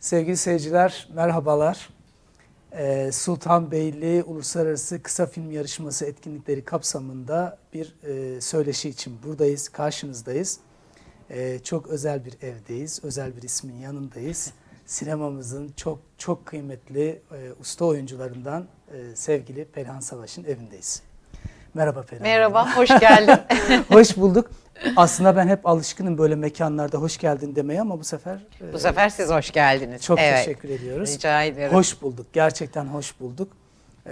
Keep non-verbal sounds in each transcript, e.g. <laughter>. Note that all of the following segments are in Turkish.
Sevgili seyirciler, merhabalar. Ee, Sultanbeyli Uluslararası Kısa Film Yarışması etkinlikleri kapsamında bir e, söyleşi için buradayız, karşınızdayız. Ee, çok özel bir evdeyiz, özel bir ismin yanındayız. <laughs> Sinemamızın çok çok kıymetli e, usta oyuncularından e, sevgili Perihan Savaş'ın evindeyiz. Merhaba Pelin. Merhaba, hoş geldin. <laughs> hoş bulduk. Aslında ben hep alışkınım böyle mekanlarda hoş geldin demeye ama bu sefer... Bu e, sefer siz hoş geldiniz. Çok evet. teşekkür ediyoruz. Rica ederim. Hoş bulduk, gerçekten hoş bulduk.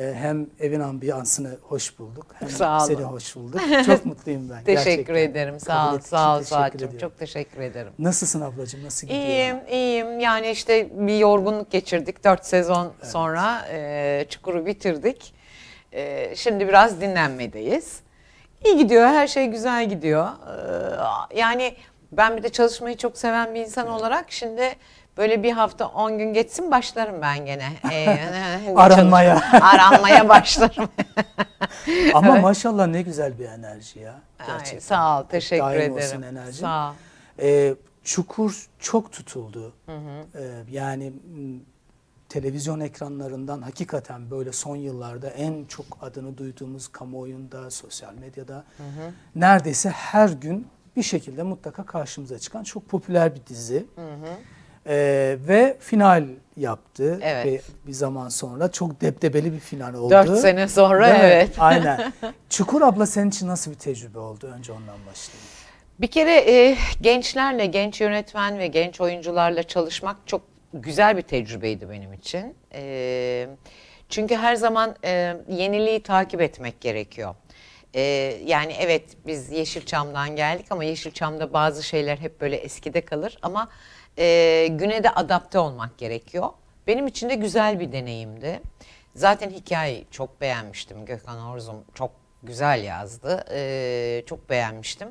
E, hem evin ambiyansını hoş bulduk. Hem sağ olun. seni hoş bulduk. Çok mutluyum ben. <laughs> teşekkür gerçekten. ederim. Sağ ol, sağ ol Suat'cığım. Çok teşekkür ederim. Nasılsın ablacığım? Nasıl gidiyor? İyiyim, iyiyim. Yani işte bir yorgunluk geçirdik. Dört sezon evet. sonra e, Çukur'u bitirdik. E, şimdi biraz dinlenmedeyiz. İyi gidiyor, her şey güzel gidiyor. E, yani ben bir de çalışmayı çok seven bir insan olarak şimdi böyle bir hafta 10 gün geçsin başlarım ben gene. Ee, <laughs> aranmaya. aranmaya <laughs> başlarım. Ama evet. maşallah ne güzel bir enerji ya. Gerçekten. Ay, sağ ol, teşekkür Daim ederim. Olsun enerji. Sağ ol. Ee, çukur çok tutuldu. Hı hı. Ee, yani televizyon ekranlarından hakikaten böyle son yıllarda en çok adını duyduğumuz kamuoyunda, sosyal medyada hı hı. neredeyse her gün bir şekilde mutlaka karşımıza çıkan çok popüler bir dizi. Hı hı. Ee, ve final yaptı. Evet. Ve bir zaman sonra çok deptebeli bir final oldu. Dört sene sonra evet. evet. <laughs> Aynen. Çukur abla senin için nasıl bir tecrübe oldu? Önce ondan başlayayım. Bir kere e, gençlerle, genç yönetmen ve genç oyuncularla çalışmak çok güzel bir tecrübeydi benim için. E, çünkü her zaman e, yeniliği takip etmek gerekiyor. E, yani evet biz Yeşilçam'dan geldik ama Yeşilçam'da bazı şeyler hep böyle eskide kalır ama e, güne de adapte olmak gerekiyor. Benim için de güzel bir deneyimdi. Zaten hikayeyi çok beğenmiştim. Gökhan Orzum çok güzel yazdı. E, çok beğenmiştim.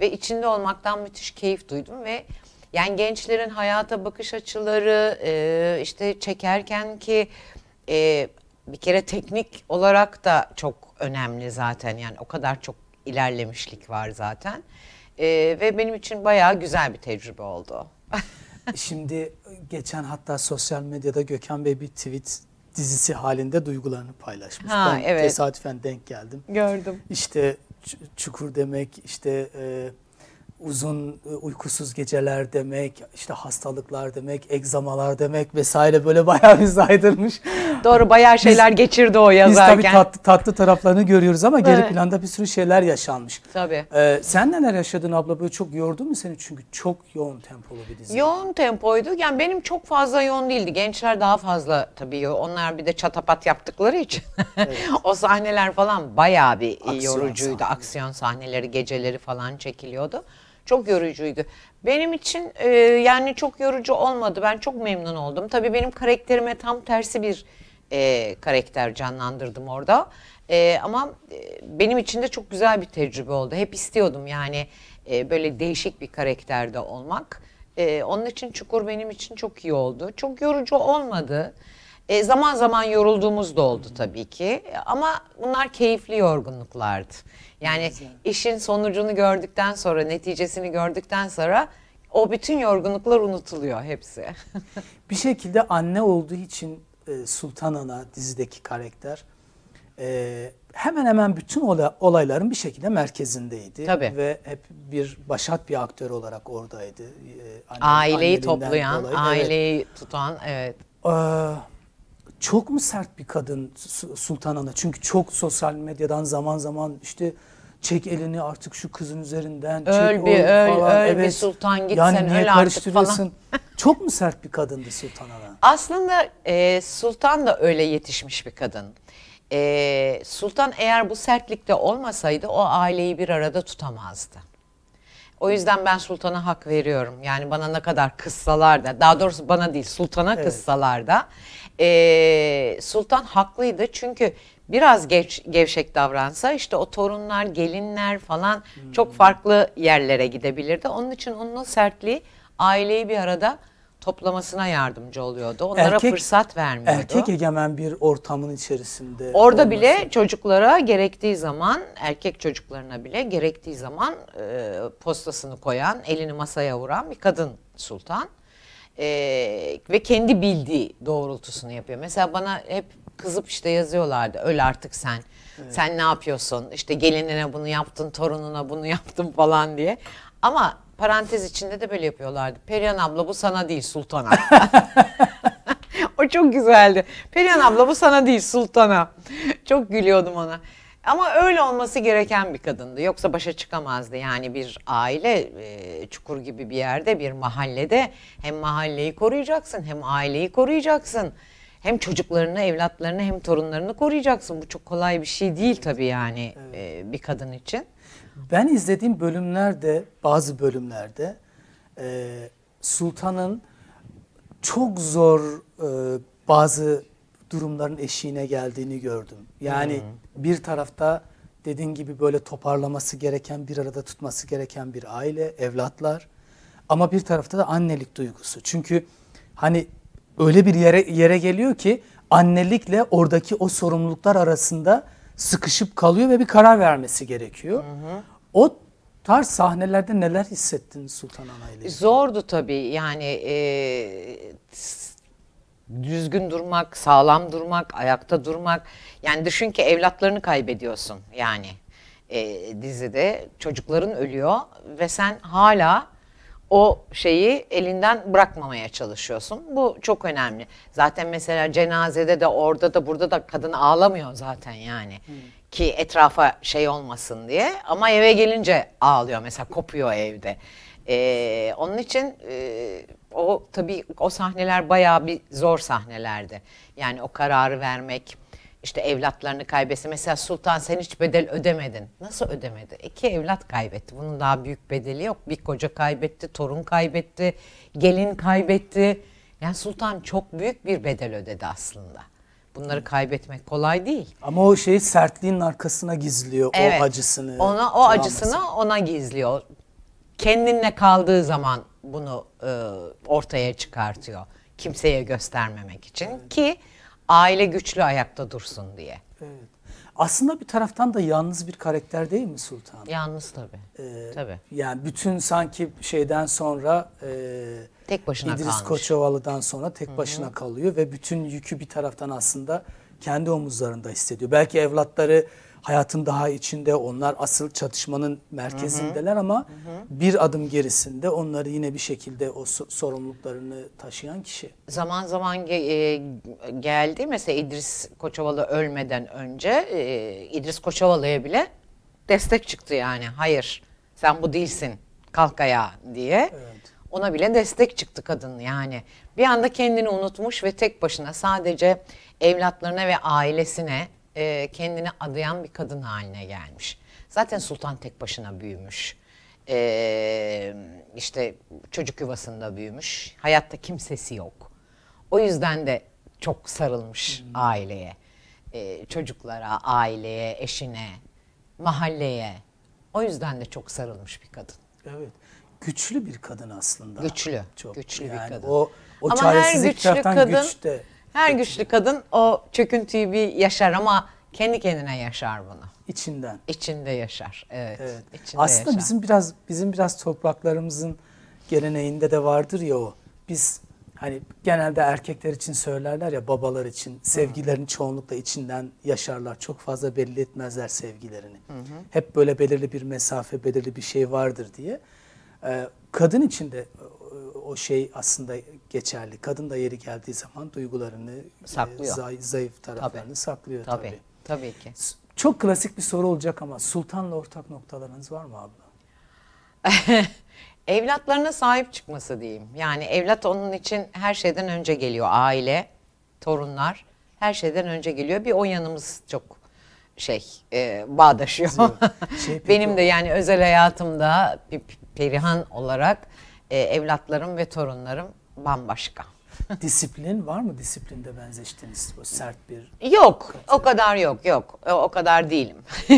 Ve içinde olmaktan müthiş keyif duydum ve yani gençlerin hayata bakış açıları e, işte çekerken ki e, bir kere teknik olarak da çok önemli zaten. Yani o kadar çok ilerlemişlik var zaten. E, ve benim için bayağı güzel bir tecrübe oldu. <laughs> Şimdi geçen hatta sosyal medyada Gökhan Bey bir tweet dizisi halinde duygularını paylaşmış. Ha, ben evet. tesadüfen denk geldim. Gördüm. İşte çukur demek, işte e, uzun e, uykusuz geceler demek, işte hastalıklar demek, egzamalar demek vesaire böyle <laughs> bayağı bir saydırmış. Doğru bayağı şeyler biz, geçirdi o yazarken. Biz tabii tatlı, tatlı taraflarını görüyoruz ama geri evet. planda bir sürü şeyler yaşanmış. Tabii. Ee, sen neler yaşadın abla böyle çok yordu mu seni? Çünkü çok yoğun tempolu bir dizi. Yoğun tempoydu. Yani benim çok fazla yoğun değildi. Gençler daha fazla tabii. Onlar bir de çatapat yaptıkları için. Evet. <laughs> o sahneler falan bayağı bir aksiyon yorucuydu. Sahneleri. Aksiyon sahneleri, geceleri falan çekiliyordu. Çok yorucuydu. Benim için e, yani çok yorucu olmadı. Ben çok memnun oldum. Tabii benim karakterime tam tersi bir e, karakter canlandırdım orada. E, ama e, benim için de çok güzel bir tecrübe oldu. Hep istiyordum yani e, böyle değişik bir karakterde olmak. E, onun için Çukur benim için çok iyi oldu. Çok yorucu olmadı. E, zaman zaman yorulduğumuz da oldu tabii ki. Ama bunlar keyifli yorgunluklardı. Yani Güzel. işin sonucunu gördükten sonra, neticesini gördükten sonra o bütün yorgunluklar unutuluyor hepsi. <laughs> bir şekilde anne olduğu için e, Sultan Ana dizideki karakter e, hemen hemen bütün olay, olayların bir şekilde merkezindeydi. Tabii. Ve hep bir başat bir aktör olarak oradaydı. E, anne, aileyi toplayan, dolayı. aileyi evet. tutan evet. Ee, çok mu sert bir kadın Sultan Ana? Çünkü çok sosyal medyadan zaman zaman işte çek elini artık şu kızın üzerinden. Öl çek bir öl, falan. öl evet. bir sultan git yani sen öl artık falan. <laughs> çok mu sert bir kadındı Sultan Ana? Aslında e, Sultan da öyle yetişmiş bir kadın. E, sultan eğer bu sertlikte olmasaydı o aileyi bir arada tutamazdı. O yüzden ben sultana hak veriyorum. Yani bana ne kadar kıssalar da, daha doğrusu bana değil sultana evet. kıssalar da. E, sultan haklıydı çünkü biraz geç, gevşek davransa işte o torunlar, gelinler falan hmm. çok farklı yerlere gidebilirdi. Onun için onun sertliği aileyi bir arada toplamasına yardımcı oluyordu. Onlara erkek, fırsat vermiyordu. Erkek egemen bir ortamın içerisinde. Orada olması. bile çocuklara gerektiği zaman, erkek çocuklarına bile gerektiği zaman e, postasını koyan, elini masaya vuran bir kadın sultan. E, ve kendi bildiği doğrultusunu yapıyor. Mesela bana hep kızıp işte yazıyorlardı. Öl artık sen. Evet. Sen ne yapıyorsun? İşte gelinine bunu yaptın, torununa bunu <laughs> yaptın falan diye. Ama parantez içinde de böyle yapıyorlardı. Perihan abla bu sana değil sultana. <laughs> o çok güzeldi. Perihan abla bu sana değil sultana. Çok gülüyordum ona. Ama öyle olması gereken bir kadındı. Yoksa başa çıkamazdı. Yani bir aile e, çukur gibi bir yerde, bir mahallede hem mahalleyi koruyacaksın, hem aileyi koruyacaksın. Hem çocuklarını, evlatlarını, hem torunlarını koruyacaksın. Bu çok kolay bir şey değil tabii yani evet. E, bir kadın için. Ben izlediğim bölümlerde, bazı bölümlerde e, Sultan'ın çok zor e, bazı durumların eşiğine geldiğini gördüm. Yani hmm. bir tarafta dediğin gibi böyle toparlaması gereken, bir arada tutması gereken bir aile, evlatlar. Ama bir tarafta da annelik duygusu. Çünkü hani öyle bir yere yere geliyor ki annelikle oradaki o sorumluluklar arasında sıkışıp kalıyor ve bir karar vermesi gerekiyor. Hı hı. O tarz sahnelerde neler hissettin Sultan Ana ile? Zordu tabii yani e, düzgün durmak, sağlam durmak, ayakta durmak. Yani düşün ki evlatlarını kaybediyorsun yani e, dizide. Çocukların ölüyor ve sen hala o şeyi elinden bırakmamaya çalışıyorsun. Bu çok önemli. Zaten mesela cenazede de orada da burada da kadın ağlamıyor zaten yani. Hmm ki etrafa şey olmasın diye ama eve gelince ağlıyor mesela kopuyor evde. Ee, onun için e, o tabii o sahneler bayağı bir zor sahnelerdi. Yani o kararı vermek, işte evlatlarını kaybetse mesela sultan sen hiç bedel ödemedin. Nasıl ödemedi? E, iki evlat kaybetti. Bunun daha büyük bedeli yok. Bir koca kaybetti, torun kaybetti, gelin kaybetti. Yani sultan çok büyük bir bedel ödedi aslında. Bunları kaybetmek kolay değil. Ama o şey sertliğin arkasına gizliyor evet, o acısını. Ona o travması. acısını ona gizliyor. Kendinle kaldığı zaman bunu e, ortaya çıkartıyor. Kimseye göstermemek için evet. ki aile güçlü ayakta dursun diye. Evet. Aslında bir taraftan da yalnız bir karakter değil mi Sultan? Yalnız tabii. Ee, tabii. Yani bütün sanki şeyden sonra e, tek başına İdris kalmış. Koçovalı'dan sonra tek Hı -hı. başına kalıyor ve bütün yükü bir taraftan aslında kendi omuzlarında hissediyor. Belki evlatları hayatın daha içinde onlar asıl çatışmanın merkezindeler hı hı. ama hı hı. bir adım gerisinde onları yine bir şekilde o sorumluluklarını taşıyan kişi. Zaman zaman ge e, geldi mesela İdris Koçovalı ölmeden önce e, İdris Koçovalı'ya bile destek çıktı yani hayır sen bu değilsin kalk ayağa diye. Evet. Ona bile destek çıktı kadın yani. Bir anda kendini unutmuş ve tek başına sadece evlatlarına ve ailesine e, kendini adayan bir kadın haline gelmiş. Zaten sultan tek başına büyümüş. E, işte çocuk yuvasında büyümüş. Hayatta kimsesi yok. O yüzden de çok sarılmış hmm. aileye. E, çocuklara, aileye, eşine, mahalleye. O yüzden de çok sarılmış bir kadın. Evet. Güçlü bir kadın aslında. Güçlü. Çok. Güçlü yani bir kadın. O, o Ama her güçlü kadın güçte. Her güçlü kadın o çöküntüyü bir yaşar ama kendi kendine yaşar bunu. İçinden. İçinde yaşar. Evet. evet. İçinde Aslında yaşar. bizim biraz bizim biraz topraklarımızın geleneğinde de vardır ya o. Biz hani genelde erkekler için söylerler ya babalar için sevgilerini çoğunlukla içinden yaşarlar. Çok fazla belli etmezler sevgilerini. Hı hı. Hep böyle belirli bir mesafe, belirli bir şey vardır diye. Ee, kadın için de e, o şey aslında geçerli. Kadın da yeri geldiği zaman duygularını, e, saklıyor. E, zayıf taraflarını tabii. saklıyor tabii. tabii. Tabii ki. Çok klasik bir soru olacak ama sultanla ortak noktalarınız var mı abla? <laughs> Evlatlarına sahip çıkması diyeyim. Yani evlat onun için her şeyden önce geliyor. Aile, torunlar her şeyden önce geliyor. Bir o yanımız çok şey e, bağdaşıyor. Şey, <laughs> Benim de yani özel hayatımda bir Perihan olarak e, evlatlarım ve torunlarım bambaşka. <laughs> Disiplin var mı disiplinde benzeştiniz? bu sert bir... Yok, katı. o kadar yok, yok. O, o kadar değilim. <laughs>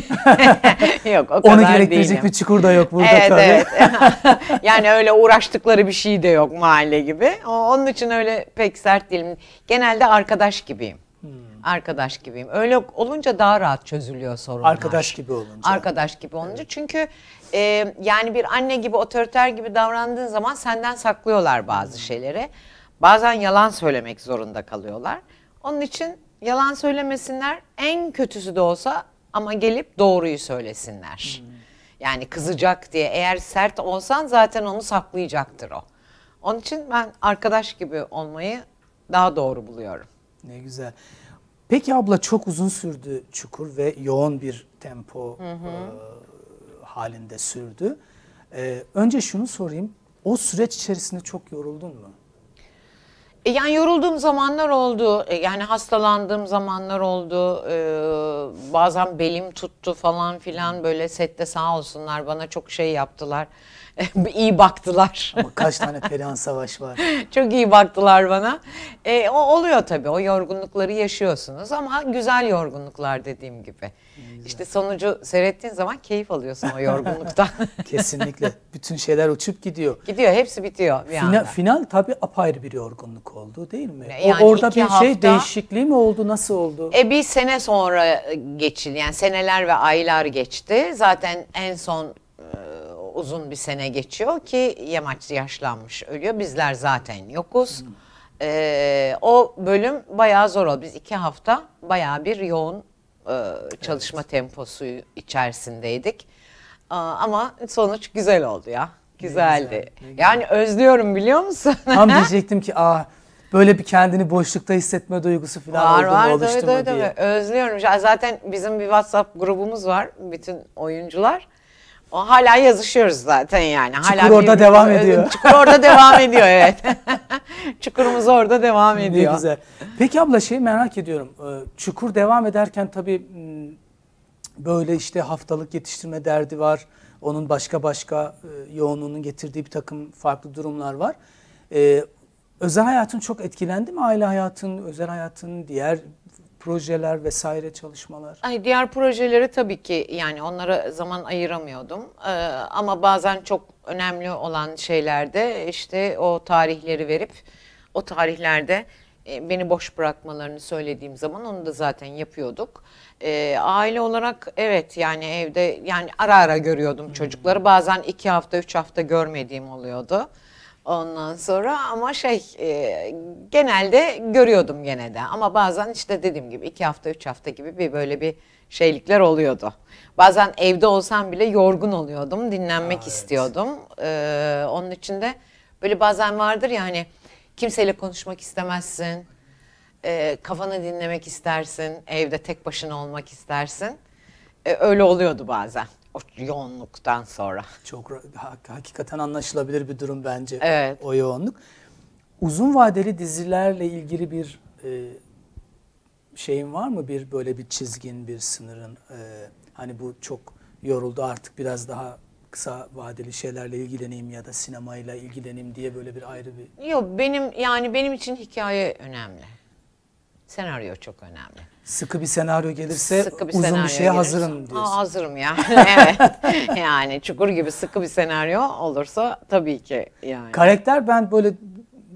yok, o Onu kadar Onu gerektirecek değilim. bir çukur da yok burada evet, tabii. Evet. <laughs> yani öyle uğraştıkları bir şey de yok mahalle gibi. Onun için öyle pek sert değilim. Genelde arkadaş gibiyim. Arkadaş gibiyim. Öyle olunca daha rahat çözülüyor sorunlar. Arkadaş gibi olunca. Arkadaş gibi olunca. Evet. Çünkü e, yani bir anne gibi otoriter gibi davrandığın zaman senden saklıyorlar bazı hmm. şeyleri. Bazen yalan söylemek zorunda kalıyorlar. Onun için yalan söylemesinler. En kötüsü de olsa ama gelip doğruyu söylesinler. Hmm. Yani kızacak diye eğer sert olsan zaten onu saklayacaktır o. Onun için ben arkadaş gibi olmayı daha doğru buluyorum. Ne güzel. Peki abla çok uzun sürdü çukur ve yoğun bir tempo hı hı. E, halinde sürdü. E, önce şunu sorayım. O süreç içerisinde çok yoruldun mu? E, yani yorulduğum zamanlar oldu. E, yani hastalandığım zamanlar oldu. E, bazen belim tuttu falan filan böyle sette sağ olsunlar bana çok şey yaptılar. <laughs> iyi baktılar. Ama kaç tane Perihan Savaş var. <laughs> Çok iyi baktılar bana. E, o oluyor tabii. O yorgunlukları yaşıyorsunuz ama güzel yorgunluklar dediğim gibi. Güzel. İşte sonucu seyrettiğin zaman keyif alıyorsun o yorgunluktan. <laughs> Kesinlikle. Bütün şeyler uçup gidiyor. Gidiyor. Hepsi bitiyor bir final, anda. Final tabii apayrı bir yorgunluk oldu değil mi? Yani o, orada bir şey hafta, şey değişikliği mi oldu? Nasıl oldu? E bir sene sonra geçil. Yani seneler ve aylar geçti. Zaten en son e, uzun bir sene geçiyor ki Yamaç yaşlanmış ölüyor. Bizler zaten yokuz. Hmm. o bölüm bayağı zor oldu. Biz iki hafta bayağı bir yoğun e, çalışma evet. temposu içerisindeydik. Aa, ama sonuç güzel oldu ya. Güzeldi. Ne güzel, ne güzel. Yani özlüyorum biliyor musun? Tam <laughs> diyecektim ki aa böyle bir kendini boşlukta hissetme duygusu falan var, olduğunu var, oluştu mu diye. Özlüyorum. Zaten bizim bir WhatsApp grubumuz var bütün oyuncular. O hala yazışıyoruz zaten yani. Hala Çukur orada devam ediyor. <laughs> Çukur orada devam ediyor evet. <laughs> Çukurumuz orada devam ediyor. Ne güzel. Peki abla şey merak ediyorum. Ee, çukur devam ederken tabii hmm, böyle işte haftalık yetiştirme derdi var. Onun başka başka e, yoğunluğunun getirdiği bir takım farklı durumlar var. Ee, özel hayatın çok etkilendi mi? Aile hayatın, özel hayatın, diğer projeler vesaire çalışmalar? Ay diğer projeleri tabii ki yani onlara zaman ayıramıyordum. Ee, ama bazen çok önemli olan şeylerde işte o tarihleri verip o tarihlerde e, beni boş bırakmalarını söylediğim zaman onu da zaten yapıyorduk. Ee, aile olarak evet yani evde yani ara ara görüyordum çocukları. Hmm. Bazen iki hafta üç hafta görmediğim oluyordu. Ondan sonra ama şey e, genelde görüyordum gene de ama bazen işte dediğim gibi iki hafta üç hafta gibi bir böyle bir şeylikler oluyordu. Bazen evde olsam bile yorgun oluyordum dinlenmek Aa, evet. istiyordum. Ee, onun için de böyle bazen vardır ya hani kimseyle konuşmak istemezsin. E, kafanı dinlemek istersin. Evde tek başına olmak istersin. E, öyle oluyordu bazen o yoğunluktan sonra. Çok hakikaten anlaşılabilir bir durum bence evet. o yoğunluk. Uzun vadeli dizilerle ilgili bir e, şeyin var mı? Bir böyle bir çizgin, bir sınırın. E, hani bu çok yoruldu artık biraz daha kısa vadeli şeylerle ilgileneyim ya da sinemayla ilgileneyim diye böyle bir ayrı bir... Yok benim yani benim için hikaye önemli. Senaryo çok önemli. Sıkı bir senaryo gelirse sıkı bir uzun senaryo bir şeye gelirse. hazırım diyorsun. Aa, hazırım ya. <laughs> evet. yani çukur gibi sıkı bir senaryo olursa tabii ki yani. Karakter ben böyle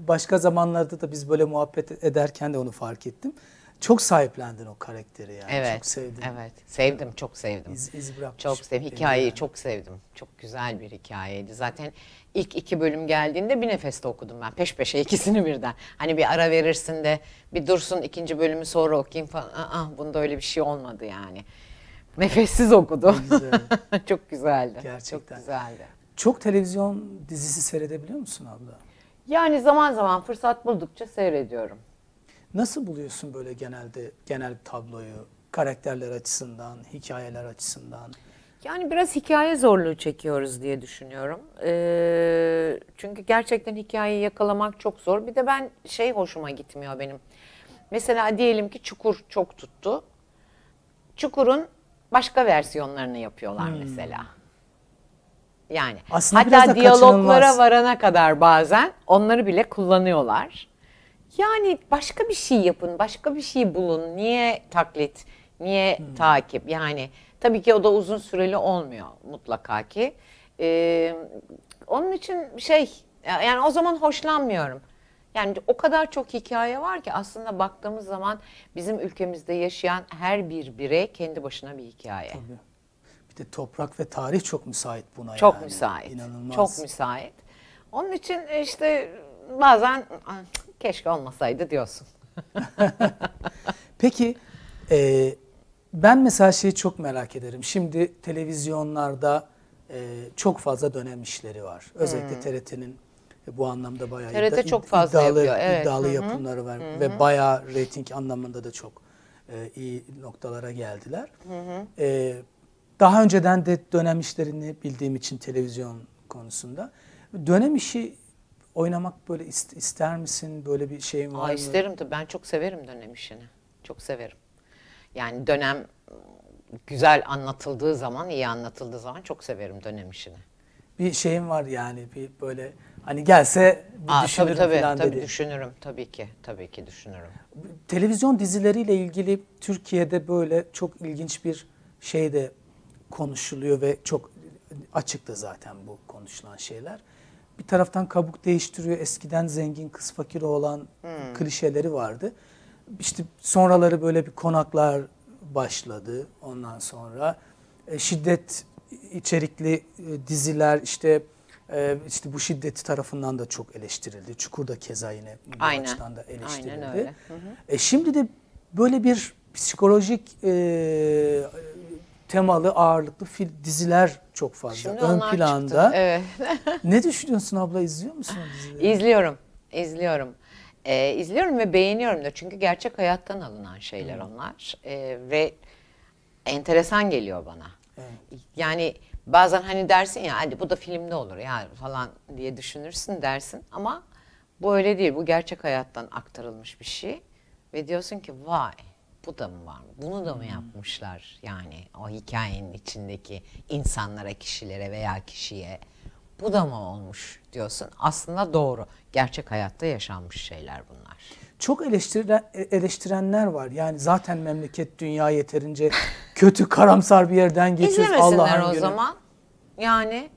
başka zamanlarda da biz böyle muhabbet ederken de onu fark ettim çok sahiplendin o karakteri yani. Evet. Çok sevdin. Evet. Sevdim, çok sevdim. İz, iz bırakmış. Çok sevdim. Hikayeyi yani. çok sevdim. Çok güzel bir hikayeydi. Zaten ilk iki bölüm geldiğinde bir nefeste okudum ben. Peş peşe ikisini birden. Hani bir ara verirsin de bir dursun ikinci bölümü sonra okuyayım falan. Aa, bunda öyle bir şey olmadı yani. Nefessiz okudum. Güzel. <laughs> çok güzeldi. Gerçekten. Çok güzeldi. Çok televizyon dizisi seyredebiliyor musun abla? Yani zaman zaman fırsat buldukça seyrediyorum. Nasıl buluyorsun böyle genelde genel tabloyu? Karakterler açısından, hikayeler açısından. Yani biraz hikaye zorluğu çekiyoruz diye düşünüyorum. Ee, çünkü gerçekten hikayeyi yakalamak çok zor. Bir de ben şey hoşuma gitmiyor benim. Mesela diyelim ki Çukur çok tuttu. Çukur'un başka versiyonlarını yapıyorlar hmm. mesela. Yani Aslında hatta diyaloglara kaçınılmaz. varana kadar bazen onları bile kullanıyorlar. Yani başka bir şey yapın, başka bir şey bulun. Niye taklit, niye hmm. takip? Yani tabii ki o da uzun süreli olmuyor mutlaka ki. Ee, onun için şey, yani o zaman hoşlanmıyorum. Yani o kadar çok hikaye var ki aslında baktığımız zaman bizim ülkemizde yaşayan her bir birey kendi başına bir hikaye. Tabii. Bir de toprak ve tarih çok müsait buna çok yani. Çok müsait. İnanılmaz. Çok müsait. Onun için işte bazen keşke olmasaydı diyorsun. <laughs> Peki e, ben mesela şeyi çok merak ederim. Şimdi televizyonlarda e, çok fazla dönem işleri var. Özellikle hmm. TRT'nin e, bu anlamda bayağı TRT iddia, çok fazla iddialı, yapıyor. Evet. iddialı yapımları var Hı -hı. ve bayağı reyting anlamında da çok e, iyi noktalara geldiler. E, daha önceden de dönem işlerini bildiğim için televizyon konusunda dönem işi Oynamak böyle ister misin? Böyle bir şeyin var Aa, mı? İsterim tabii. Ben çok severim dönem işini. Çok severim. Yani dönem güzel anlatıldığı zaman, iyi anlatıldığı zaman çok severim dönem işini. Bir şeyim var yani bir böyle hani gelse bir Aa, düşünürüm tabii, tabii, falan tabii, dedi. düşünürüm tabii ki. Tabii ki düşünürüm. Televizyon dizileriyle ilgili Türkiye'de böyle çok ilginç bir şey de konuşuluyor ve çok açıktı zaten bu konuşulan şeyler bir taraftan kabuk değiştiriyor. Eskiden zengin kız fakir olan hmm. klişeleri vardı. İşte sonraları böyle bir konaklar başladı ondan sonra. E, şiddet içerikli e, diziler işte e, işte bu şiddeti tarafından da çok eleştirildi. Çukur da keza yine bu Aynen. açıdan da eleştirildi. Aynen öyle. Hı hı. E, şimdi de böyle bir psikolojik e, temalı ağırlıklı fil, diziler çok fazla Şimdi ön planda. Çıktı. Evet. <laughs> ne düşünüyorsun abla izliyor musun dizileri? İzliyorum. izliyorum, Ee, izliyorum ve beğeniyorum da çünkü gerçek hayattan alınan şeyler hmm. onlar ee, ve enteresan geliyor bana. Evet. Yani bazen hani dersin ya hadi bu da filmde olur ya falan diye düşünürsün dersin ama bu öyle değil. Bu gerçek hayattan aktarılmış bir şey ve diyorsun ki vay bu da mı var? Bunu da mı hmm. yapmışlar? Yani o hikayenin içindeki insanlara, kişilere veya kişiye bu da mı olmuş diyorsun. Aslında doğru. Gerçek hayatta yaşanmış şeyler bunlar. Çok eleştiren, eleştirenler var. Yani zaten memleket dünya yeterince <laughs> kötü, karamsar bir yerden geçiyor. İzlemesinler o günü. zaman. Yani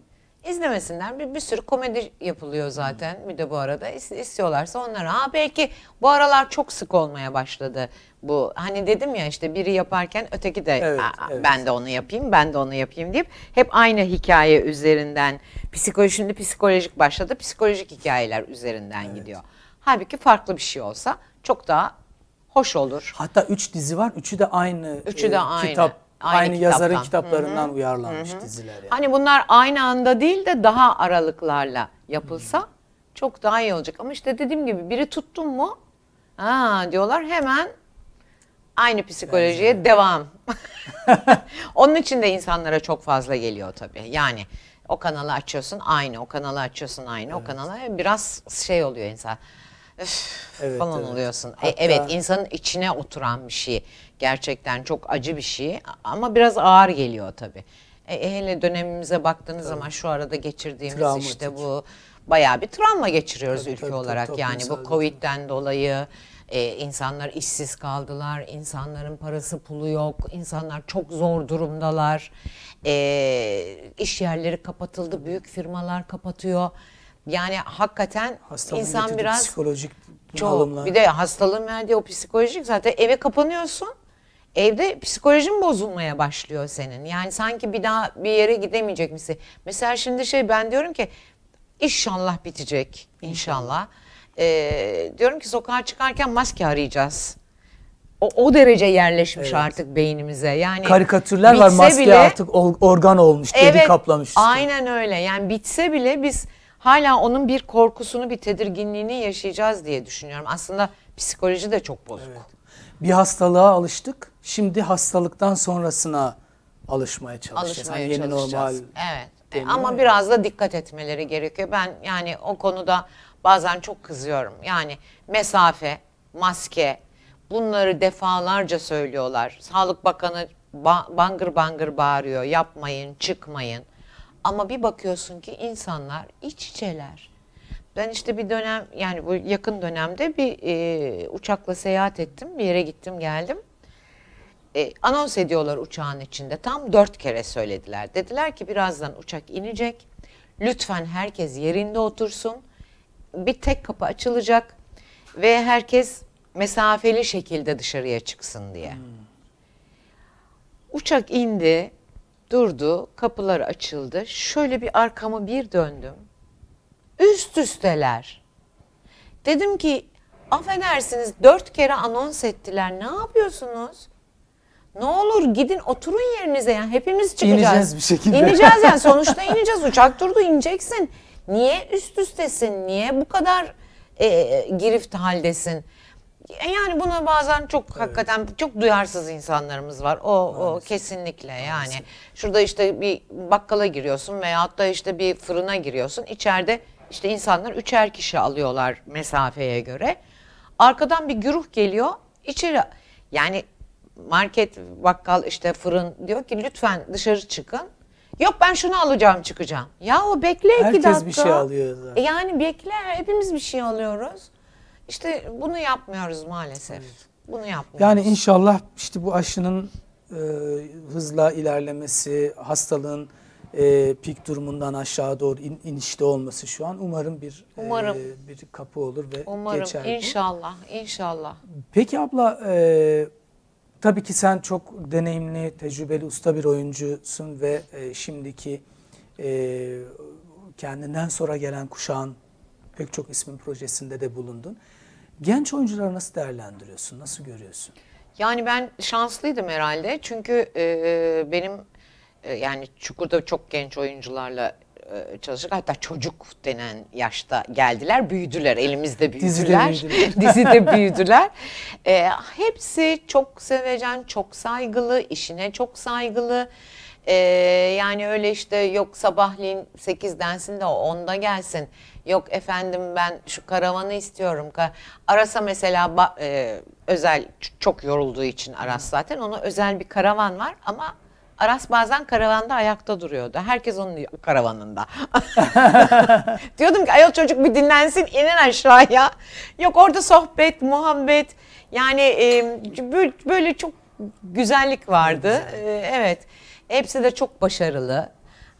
izlemesinler. Bir, bir sürü komedi yapılıyor zaten bir de bu arada. İstiyorlarsa onlara. Ha belki bu aralar çok sık olmaya başladı bu hani dedim ya işte biri yaparken öteki de evet, evet. ben de onu yapayım ben de onu yapayım deyip hep aynı hikaye üzerinden psikoloji şimdi psikolojik başladı psikolojik hikayeler üzerinden evet. gidiyor. Halbuki farklı bir şey olsa çok daha hoş olur. Hatta üç dizi var üçü de aynı üçü de e, aynı. kitap aynı, aynı yazarın kitaplarından Hı-hı. uyarlanmış Hı-hı. diziler. Yani. Hani bunlar aynı anda değil de daha aralıklarla yapılsa Hı-hı. çok daha iyi olacak ama işte dediğim gibi biri tuttun mu ha diyorlar hemen Aynı psikolojiye Bence. devam. <laughs> Onun için de insanlara çok fazla geliyor tabii. Yani o kanalı açıyorsun aynı, o kanalı açıyorsun aynı, evet. o kanalı biraz şey oluyor insan. Öf, evet, falan evet. oluyorsun. E, Hatta... E, evet insanın içine oturan bir şey. Gerçekten çok acı bir şey ama biraz ağır geliyor tabii. E, e, hele dönemimize baktığınız tabii. zaman şu arada geçirdiğimiz Travmatik. işte bu bayağı bir travma geçiriyoruz tabii, ülke tabii, olarak. Tabii, yani bu Covid'den dolayı ee, insanlar işsiz kaldılar, insanların parası pulu yok, insanlar çok zor durumdalar. Ee, iş yerleri kapatıldı, büyük firmalar kapatıyor. Yani hakikaten Hastalığın insan biraz psikolojik çok, bir de hastalığın verdiği o psikolojik zaten eve kapanıyorsun evde psikolojin bozulmaya başlıyor senin. Yani sanki bir daha bir yere gidemeyecek misin? Mesela şimdi şey ben diyorum ki inşallah bitecek inşallah. inşallah e, diyorum ki sokağa çıkarken maske arayacağız. O, o derece yerleşmiş evet. artık beynimize. Yani karikatürler var maske bile, artık organ olmuş, evet, dedi kaplamış. Üstüne. Aynen öyle. Yani bitse bile biz hala onun bir korkusunu, bir tedirginliğini yaşayacağız diye düşünüyorum. Aslında psikoloji de çok bozuk. Evet. Bir hastalığa alıştık. Şimdi hastalıktan sonrasına alışmaya çalışacağız. Hani alışmaya yani yeni çalışacağız. normal. Evet. E, deniyor Ama biraz da dikkat etmeleri gerekiyor. Ben yani o konuda bazen çok kızıyorum. Yani mesafe, maske bunları defalarca söylüyorlar. Sağlık Bakanı ba bangır bangır bağırıyor yapmayın, çıkmayın. Ama bir bakıyorsun ki insanlar iç içeler. Ben işte bir dönem yani bu yakın dönemde bir e, uçakla seyahat ettim. Bir yere gittim geldim. E, anons ediyorlar uçağın içinde. Tam dört kere söylediler. Dediler ki birazdan uçak inecek. Lütfen herkes yerinde otursun bir tek kapı açılacak ve herkes mesafeli şekilde dışarıya çıksın diye. Uçak indi, durdu, kapılar açıldı. Şöyle bir arkamı bir döndüm. Üst üsteler. Dedim ki affedersiniz dört kere anons ettiler. Ne yapıyorsunuz? Ne olur gidin oturun yerinize yani hepimiz çıkacağız. İneceğiz bir şekilde. İneceğiz yani <laughs> sonuçta ineceğiz uçak durdu ineceksin. Niye üst üstesin? Niye bu kadar e, girift haldesin? Yani buna bazen çok evet. hakikaten çok duyarsız insanlarımız var. O, o kesinlikle yani. Maalesef. Şurada işte bir bakkala giriyorsun veyahut da işte bir fırına giriyorsun. İçeride işte insanlar üçer kişi alıyorlar mesafeye göre. Arkadan bir güruh geliyor. içeri yani market, bakkal, işte fırın diyor ki lütfen dışarı çıkın. Yok ben şunu alacağım çıkacağım. Ya o bekle Herkes iki dakika. Herkes bir şey alıyor zaten. E yani bekle hepimiz bir şey alıyoruz. İşte bunu yapmıyoruz maalesef. Evet. Bunu yapmıyoruz. Yani inşallah işte bu aşının e, hızla ilerlemesi, hastalığın e, pik durumundan aşağı doğru in, inişte olması şu an umarım bir e, umarım. E, bir kapı olur ve umarım. geçer. Umarım inşallah inşallah. Peki abla e, Tabii ki sen çok deneyimli, tecrübeli, usta bir oyuncusun ve e, şimdiki e, kendinden sonra gelen kuşağın pek çok ismin projesinde de bulundun. Genç oyuncuları nasıl değerlendiriyorsun, nasıl görüyorsun? Yani ben şanslıydım herhalde çünkü e, e benim e, yani Çukur'da çok genç oyuncularla e, çalışacak Hatta çocuk denen yaşta geldiler, büyüdüler. Elimizde büyüdüler. Dizide büyüdüler. <laughs> Dizide büyüdüler. E, hepsi çok sevecen, çok saygılı, işine çok saygılı. E, yani öyle işte yok sabahleyin densin de o 10'da gelsin. Yok efendim ben şu karavanı istiyorum. Aras'a mesela e, özel çok yorulduğu için Aras zaten. Ona özel bir karavan var ama Aras bazen karavanda ayakta duruyordu. Herkes onun karavanında. <laughs> Diyordum ki ayol çocuk bir dinlensin inin aşağıya. Yok orada sohbet, muhabbet. Yani e, böyle çok güzellik vardı. E, evet. Hepsi de çok başarılı.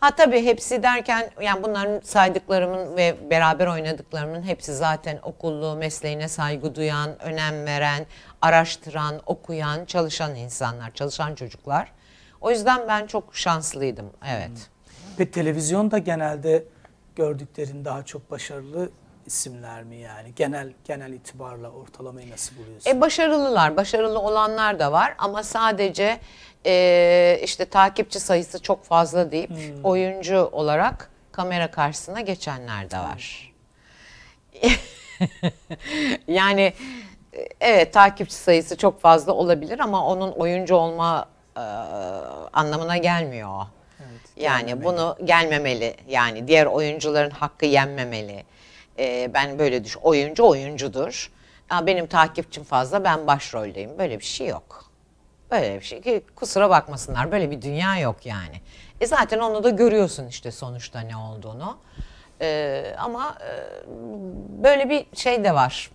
Ha tabii hepsi derken yani bunların saydıklarımın ve beraber oynadıklarımın hepsi zaten okullu, mesleğine saygı duyan, önem veren, araştıran, okuyan, çalışan insanlar, çalışan çocuklar. O yüzden ben çok şanslıydım. Evet. Ve hmm. televizyonda genelde gördüklerin daha çok başarılı isimler mi yani? Genel genel itibarla ortalamayı nasıl buluyorsun? E başarılılar, başarılı olanlar da var ama sadece e, işte takipçi sayısı çok fazla deyip hmm. oyuncu olarak kamera karşısına geçenler de var. <laughs> yani e, evet takipçi sayısı çok fazla olabilir ama onun oyuncu olma e, anlamına gelmiyor o. Evet, yani bunu gelmemeli. Yani diğer oyuncuların hakkı yenmemeli. E, ben böyle düş. Oyuncu oyuncudur. benim takipçim fazla ben başroldeyim. Böyle bir şey yok. Böyle bir şey ki kusura bakmasınlar. Böyle bir dünya yok yani. E zaten onu da görüyorsun işte sonuçta ne olduğunu. Ee, ama e, böyle bir şey de var.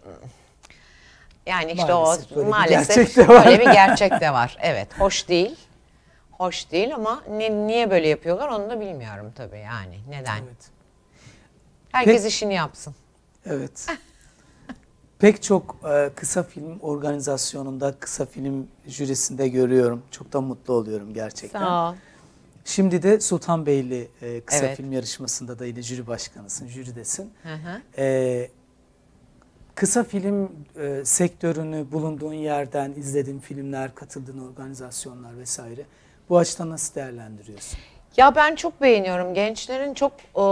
Yani işte maalesef o böyle maalesef bir böyle bir gerçek de <laughs> var. Evet, hoş değil. Hoş değil ama ne, niye böyle yapıyorlar onu da bilmiyorum tabii yani. Neden? Evet. Herkes Pek, işini yapsın. Evet. <laughs> Pek çok e, kısa film organizasyonunda, kısa film jürisinde görüyorum. Çok da mutlu oluyorum gerçekten. Sağ ol. Şimdi de Sultanbeyli e, kısa evet. film yarışmasında da yine jüri başkanısın, jüridesin. Hı hı. E, Kısa film e, sektörünü bulunduğun yerden izlediğin filmler, katıldığın organizasyonlar vesaire. Bu açıdan nasıl değerlendiriyorsun? Ya ben çok beğeniyorum. Gençlerin çok e,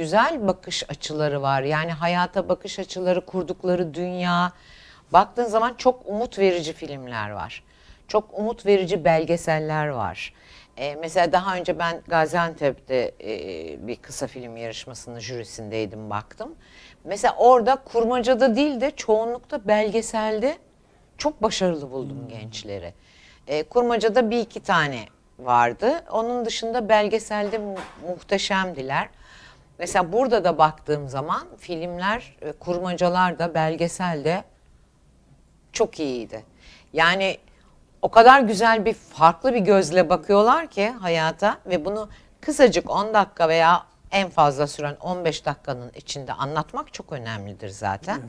güzel bakış açıları var. Yani hayata bakış açıları, kurdukları dünya. Baktığın zaman çok umut verici filmler var. Çok umut verici belgeseller var. E, mesela daha önce ben Gaziantep'te e, bir kısa film yarışmasının jürisindeydim baktım. Mesela orada kurmacada değil de çoğunlukta belgeselde çok başarılı buldum hmm. gençleri. E, kurmacada bir iki tane vardı. Onun dışında belgeselde mu muhteşemdiler. Mesela burada da baktığım zaman filmler, e, kurmacalar da belgeselde çok iyiydi. Yani o kadar güzel bir farklı bir gözle bakıyorlar ki hayata ve bunu kısacık 10 dakika veya en fazla süren 15 dakikanın içinde anlatmak çok önemlidir zaten.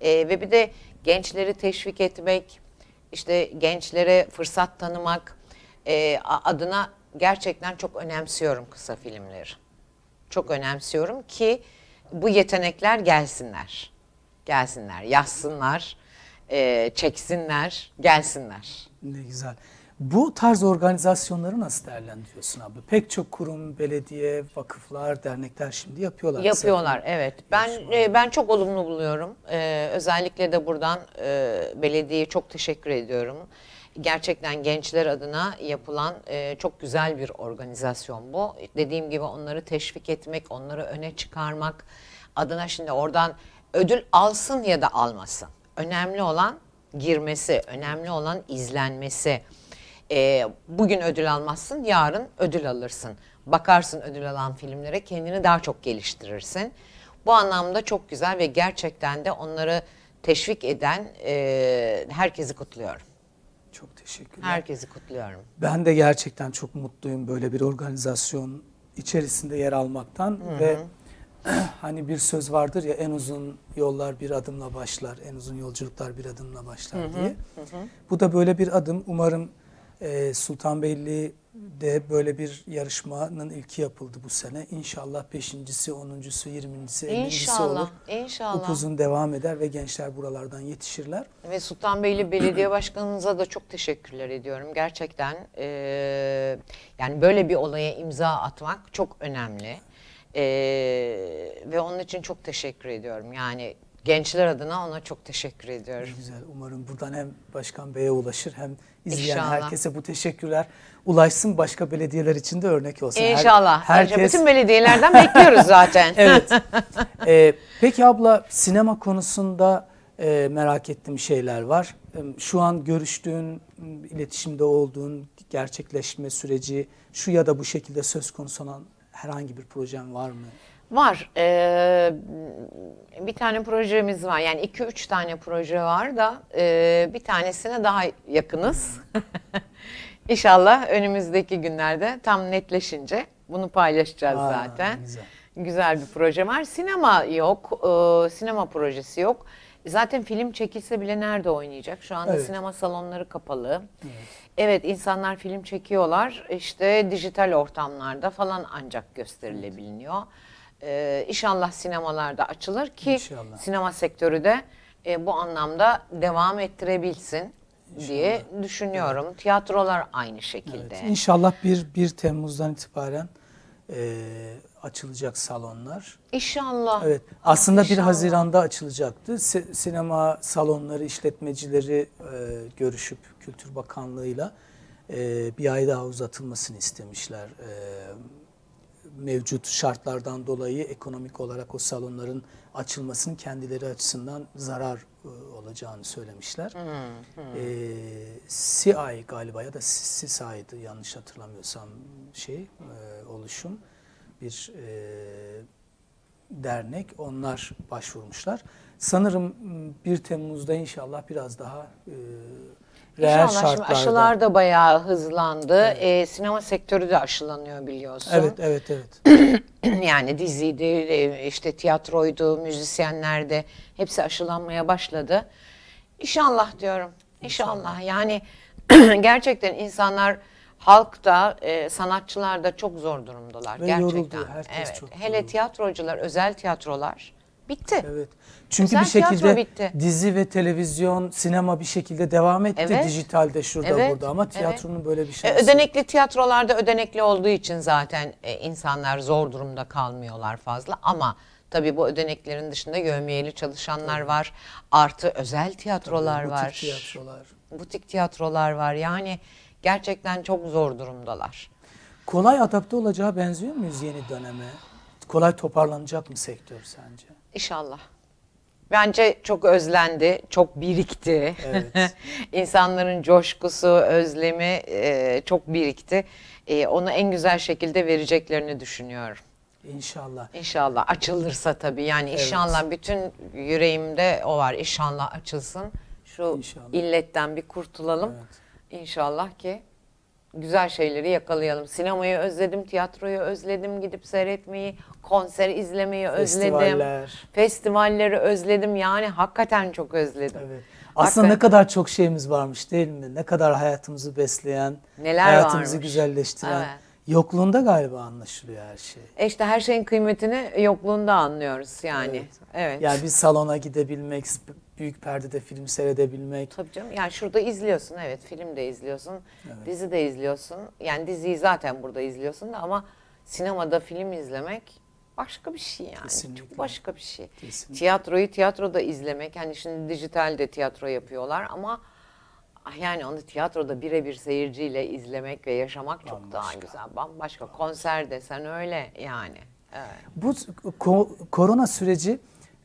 Ee, ve bir de gençleri teşvik etmek, işte gençlere fırsat tanımak e, adına gerçekten çok önemsiyorum kısa filmleri. Çok önemsiyorum ki bu yetenekler gelsinler. Gelsinler, yazsınlar, e, çeksinler, gelsinler. Ne güzel. Bu tarz organizasyonları nasıl değerlendiriyorsun abi? Pek çok kurum, belediye, vakıflar, dernekler şimdi yapıyorlar. Yapıyorlar zaten. evet. Ben e, ben çok olumlu buluyorum. Ee, özellikle de buradan e, belediyeye çok teşekkür ediyorum. Gerçekten gençler adına yapılan e, çok güzel bir organizasyon bu. Dediğim gibi onları teşvik etmek, onları öne çıkarmak adına şimdi oradan ödül alsın ya da almasın. Önemli olan girmesi, önemli olan izlenmesi e, bugün ödül almazsın, yarın ödül alırsın. Bakarsın ödül alan filmlere kendini daha çok geliştirirsin. Bu anlamda çok güzel ve gerçekten de onları teşvik eden e, herkesi kutluyorum. Çok teşekkürler. Herkesi kutluyorum. Ben de gerçekten çok mutluyum böyle bir organizasyon içerisinde yer almaktan Hı -hı. ve <clears throat> hani bir söz vardır ya en uzun yollar bir adımla başlar, en uzun yolculuklar bir adımla başlar Hı -hı. diye. Hı -hı. Bu da böyle bir adım. Umarım e, Sultanbeyli'de böyle bir yarışmanın ilki yapıldı bu sene. İnşallah beşincisi, onuncusu, yirmincisi, ellincisi olur. İnşallah. Upuzun devam eder ve gençler buralardan yetişirler. Ve Sultanbeyli Belediye Başkanımıza da çok teşekkürler ediyorum. Gerçekten e, yani böyle bir olaya imza atmak çok önemli. Ee, ve onun için çok teşekkür ediyorum. Yani Gençler adına ona çok teşekkür ediyorum. Güzel. Umarım buradan hem Başkan Bey'e ulaşır hem izleyen İnşallah. herkese bu teşekkürler ulaşsın başka belediyeler için de örnek olsun. İnşallah. Her, herkes... Bütün belediyelerden bekliyoruz <laughs> zaten. evet. ee, peki abla sinema konusunda e, merak ettiğim şeyler var. Ee, şu an görüştüğün, iletişimde olduğun gerçekleşme süreci şu ya da bu şekilde söz konusu olan herhangi bir projen var mı? Var. Ee, bir tane projemiz var. Yani iki üç tane proje var da e, bir tanesine daha yakınız. <laughs> İnşallah önümüzdeki günlerde tam netleşince bunu paylaşacağız Aa, zaten. Güzel. güzel bir proje var. Sinema yok. Ee, sinema projesi yok. Zaten film çekilse bile nerede oynayacak? Şu anda evet. sinema salonları kapalı. Evet. evet insanlar film çekiyorlar. İşte dijital ortamlarda falan ancak gösterilebiliyor. Evet e, inşallah sinemalarda açılır ki inşallah. sinema sektörü de e, bu anlamda devam ettirebilsin inşallah. diye düşünüyorum. Evet. Tiyatrolar aynı şekilde. Evet, inşallah 1, 1 Temmuz'dan itibaren e, açılacak salonlar. İnşallah. Evet. Aslında İnşallah. 1 Haziran'da açılacaktı. Se sinema salonları işletmecileri e, görüşüp Kültür Bakanlığı'yla e, bir ay daha uzatılmasını istemişler. E, mevcut şartlardan dolayı ekonomik olarak o salonların açılmasının kendileri açısından zarar e, olacağını söylemişler. Hmm, hmm. E, CI galiba ya da CISA'ydı yanlış hatırlamıyorsam şey e, oluşum bir e, dernek onlar başvurmuşlar. Sanırım 1 Temmuz'da inşallah biraz daha e, reel İnşallah şartlarda. Şimdi aşılar da bayağı hızlandı. Evet. Ee, sinema sektörü de aşılanıyor biliyorsun. Evet, evet, evet. <clears throat> yani diziydi, e, işte tiyatroydu, müzisyenlerde hepsi aşılanmaya başladı. İnşallah diyorum. İnşallah. İnşallah. Yani <clears throat> gerçekten insanlar halk da e, sanatçılar da çok zor durumdalar Ve gerçekten. Yoruldu, herkes evet. çok Hele yoruldu. tiyatrocular, özel tiyatrolar bitti. Evet. Çünkü Özel bir şekilde bitti. dizi ve televizyon, sinema bir şekilde devam etti evet. dijitalde şurada evet. burada ama tiyatronun evet. böyle bir şey. Ödenekli tiyatrolarda ödenekli olduğu için zaten e, insanlar zor durumda kalmıyorlar fazla ama Tabii bu ödeneklerin dışında yövmiyeli çalışanlar Tabii. var. Artı özel tiyatrolar Tabii, butik var. Butik tiyatrolar. Butik tiyatrolar var. Yani gerçekten çok zor durumdalar. Kolay adapte olacağı benziyor muyuz yeni döneme? Kolay toparlanacak mı sektör sence? İnşallah. Bence çok özlendi, çok birikti. Evet. <laughs> İnsanların coşkusu, özlemi e, çok birikti. E, onu en güzel şekilde vereceklerini düşünüyorum. İnşallah. İnşallah açılırsa tabii yani evet. inşallah bütün yüreğimde o var. İnşallah açılsın. Şu inşallah. illetten bir kurtulalım. Evet. İnşallah ki güzel şeyleri yakalayalım. Sinemayı özledim, tiyatroyu özledim, gidip seyretmeyi, konser izlemeyi özledim. Festivaller. Festivalleri özledim. Yani hakikaten çok özledim. Evet. Aslında hakikaten... ne kadar çok şeyimiz varmış değil mi? Ne kadar hayatımızı besleyen, Neler hayatımızı varmış. güzelleştiren. Evet. Yokluğunda galiba anlaşılıyor her şey. E işte her şeyin kıymetini yokluğunda anlıyoruz yani. Evet. evet. Yani bir salona gidebilmek, büyük perdede film seyredebilmek. Tabii canım. Yani şurada izliyorsun evet film de izliyorsun, evet. dizi de izliyorsun. Yani diziyi zaten burada izliyorsun da ama sinemada film izlemek başka bir şey yani. Kesinlikle. Çok başka bir şey. Kesinlikle. Tiyatroyu tiyatroda izlemek. hani şimdi dijitalde tiyatro yapıyorlar ama ah yani onu tiyatroda birebir seyirciyle izlemek ve yaşamak bambaşka. çok daha güzel. Bambaşka. bambaşka. Konser desen öyle yani. Evet. Bu ko korona süreci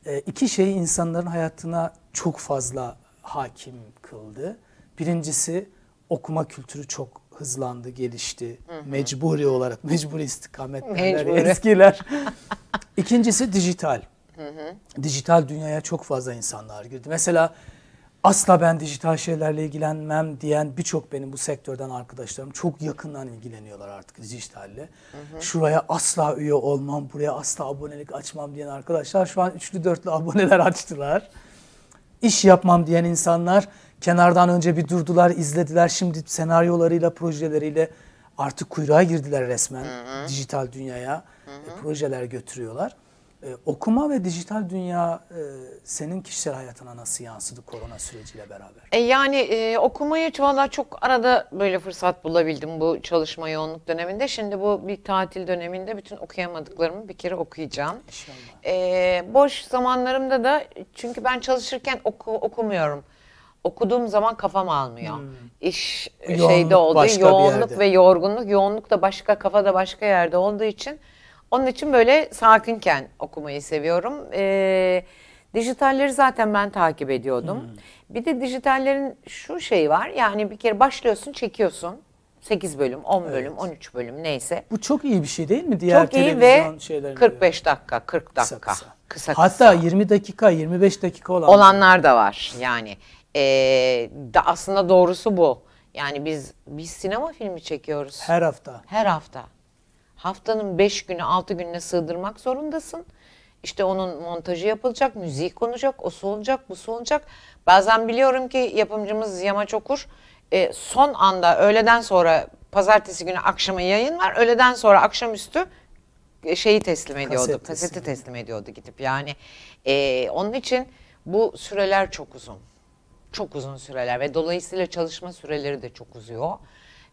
e, iki şeyi insanların hayatına çok fazla hakim kıldı. Birincisi okuma kültürü çok hızlandı, gelişti. Hı hı. Mecburi olarak, <laughs> mecburi istikametler, eskiler. <laughs> İkincisi dijital. Hı hı. Dijital dünyaya çok fazla insanlar girdi. Mesela asla ben dijital şeylerle ilgilenmem diyen birçok benim bu sektörden arkadaşlarım çok yakından ilgileniyorlar artık dijitalle. Hı hı. Şuraya asla üye olmam, buraya asla abonelik açmam diyen arkadaşlar şu an üçlü dörtlü aboneler <laughs> açtılar iş yapmam diyen insanlar kenardan önce bir durdular, izlediler. Şimdi senaryolarıyla, projeleriyle artık kuyruğa girdiler resmen hı hı. dijital dünyaya. Hı hı. E, projeler götürüyorlar. Ee, okuma ve dijital dünya e, senin kişisel hayatına nasıl yansıdı korona süreciyle beraber? E yani e, okumayı valla çok arada böyle fırsat bulabildim bu çalışma yoğunluk döneminde. Şimdi bu bir tatil döneminde bütün okuyamadıklarımı bir kere okuyacağım. İnşallah. E, boş zamanlarımda da çünkü ben çalışırken oku, okumuyorum okuduğum zaman kafam almıyor. Hmm. İş e, yoğunluk şeyde oldu. Yoğunluk ve yorgunluk. Yoğunluk da başka, kafa da başka yerde olduğu için onun için böyle sakinken okumayı seviyorum. Ee, dijitalleri zaten ben takip ediyordum. Hmm. Bir de dijitallerin şu şeyi var. Yani bir kere başlıyorsun, çekiyorsun. 8 bölüm, 10 evet. bölüm, 13 bölüm neyse. Bu çok iyi bir şey değil mi? Diğer çok iyi ve 45 diyor. dakika, 40 dakika. Kısa kısa. kısa kısa. Hatta 20 dakika, 25 dakika olan olanlar da var. Yani e, da aslında doğrusu bu. Yani biz biz sinema filmi çekiyoruz. Her hafta. Her hafta haftanın 5 günü 6 gününe sığdırmak zorundasın. İşte onun montajı yapılacak, müziği konacak, o solacak, bu solacak. Bazen biliyorum ki yapımcımız Yamaç Okur e, son anda öğleden sonra pazartesi günü akşama yayın var. Öğleden sonra akşamüstü e, şeyi teslim ediyordu, Kaset kaseti teslim, teslim ediyordu gidip yani. E, onun için bu süreler çok uzun. Çok uzun süreler ve dolayısıyla çalışma süreleri de çok uzuyor.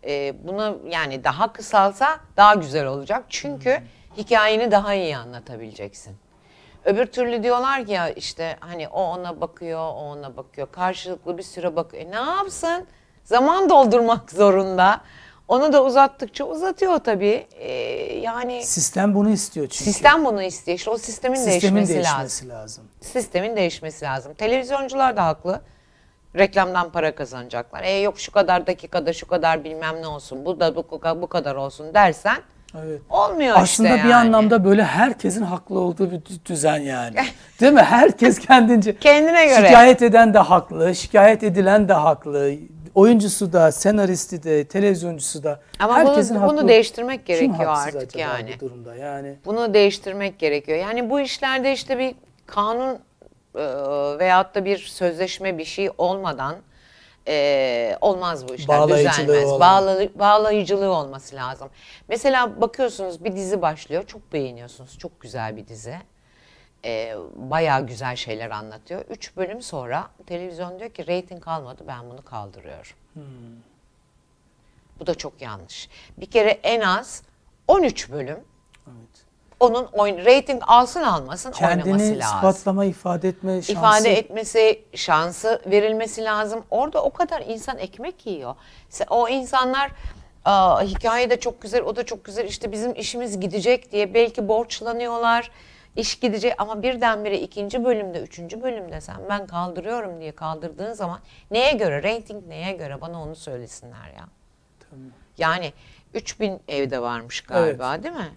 E, ee, buna yani daha kısalsa daha güzel olacak. Çünkü hmm. hikayeni daha iyi anlatabileceksin. Öbür türlü diyorlar ki ya işte hani o ona bakıyor, o ona bakıyor. Karşılıklı bir süre bakıyor. E, ne yapsın? Zaman doldurmak <laughs> zorunda. Onu da uzattıkça uzatıyor tabii. Ee, yani sistem bunu istiyor çünkü. Sistem bunu istiyor. İşte o sistemin, sistemin değişmesi, değişmesi lazım. lazım. Sistemin değişmesi lazım. Televizyoncular da haklı reklamdan para kazanacaklar. E yok şu kadar dakikada şu kadar bilmem ne olsun. Bu da bu, bu kadar olsun dersen Evet. Olmuyor Aslında işte bir yani. anlamda böyle herkesin haklı olduğu bir düzen yani. <laughs> Değil mi? Herkes kendince. Kendine göre. Şikayet eden de haklı, şikayet edilen de haklı. Oyuncusu da, senaristi de, televizyoncusu da. Ama herkesin bunu, haklı. bunu değiştirmek gerekiyor artık yani. Bu durumda yani. Bunu değiştirmek gerekiyor. Yani bu işlerde işte bir kanun e, veyahut da bir sözleşme bir şey olmadan e, olmaz bu işler bağlayıcılığı düzelmez. Olan. bağlayıcılığı olması lazım. Mesela bakıyorsunuz bir dizi başlıyor çok beğeniyorsunuz çok güzel bir dizi. E, bayağı güzel şeyler anlatıyor. Üç bölüm sonra televizyon diyor ki reyting kalmadı ben bunu kaldırıyorum. Hmm. Bu da çok yanlış. Bir kere en az 13 bölüm onun oyn rating alsın almasın Kendini oynaması lazım. Kendini ispatlama, ifade etme şansı. İfade etmesi, şansı verilmesi lazım. Orada o kadar insan ekmek yiyor. O insanlar Aa, hikaye de çok güzel, o da çok güzel. İşte bizim işimiz gidecek diye belki borçlanıyorlar. İş gidecek ama birdenbire ikinci bölümde, üçüncü bölümde sen ben kaldırıyorum diye kaldırdığın zaman neye göre, rating neye göre bana onu söylesinler ya. Tamam. Yani 3000 evde varmış galiba evet. değil mi?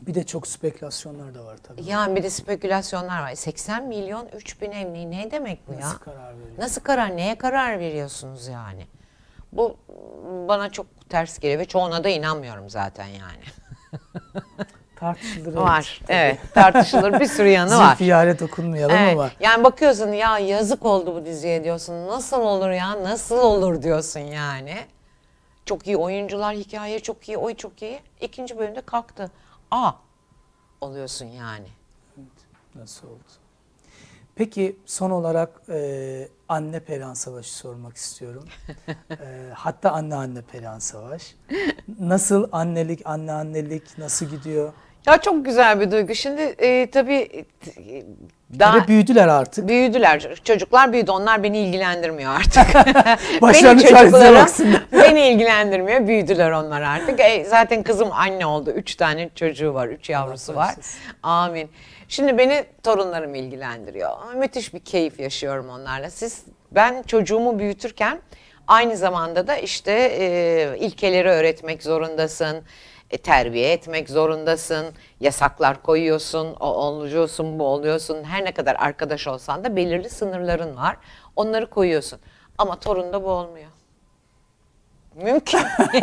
Bir de çok spekülasyonlar da var tabii. Yani bir de spekülasyonlar var. 80 milyon 3 bin emliği ne demek bu ya? Nasıl karar veriyor? Nasıl karar? Neye karar veriyorsunuz yani? Bu bana çok ters geliyor ve çoğuna da inanmıyorum zaten yani. <laughs> Tartışılır. Var. Evet. Tartışılır bir sürü yanı var. Ziyaret okunmayalım evet. ama. Yani bakıyorsun ya yazık oldu bu diziye diyorsun. Nasıl olur ya? Nasıl olur diyorsun yani. Çok iyi oyuncular, hikaye çok iyi, oy çok iyi. İkinci bölümde kalktı. A oluyorsun yani. Nasıl oldu? Peki son olarak e, anne Perihan Savaş'ı sormak istiyorum. <laughs> e, hatta anne anne Perihan Savaş. Nasıl annelik, anne annelik nasıl gidiyor? Ya çok güzel bir duygu. Şimdi e, tabii e, daha Ve büyüdüler artık. Büyüdüler. Çocuklar büyüdü. Onlar beni ilgilendirmiyor artık. <laughs> beni çocuklara beni ilgilendirmiyor. Büyüdüler onlar artık. E, zaten kızım anne oldu. Üç tane çocuğu var. Üç yavrusu var. Amin. Şimdi beni torunlarım ilgilendiriyor. Müthiş bir keyif yaşıyorum onlarla. Siz ben çocuğumu büyütürken aynı zamanda da işte e, ilkeleri öğretmek zorundasın e, terbiye etmek zorundasın, yasaklar koyuyorsun, o oluyorsun, bu oluyorsun. Her ne kadar arkadaş olsan da belirli sınırların var. Onları koyuyorsun. Ama torunda bu olmuyor. Mümkün